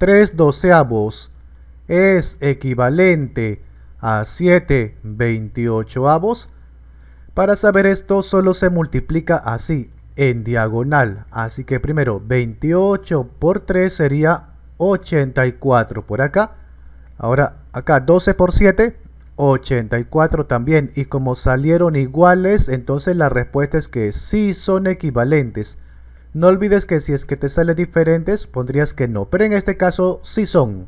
3 doceavos es equivalente a 7 veintiochoavos? Para saber esto solo se multiplica así, en diagonal. Así que primero 28 por 3 sería 84 por acá. Ahora acá 12 por 7, 84 también. Y como salieron iguales, entonces la respuesta es que sí son equivalentes. No olvides que si es que te sale diferentes, pondrías que no, pero en este caso sí son.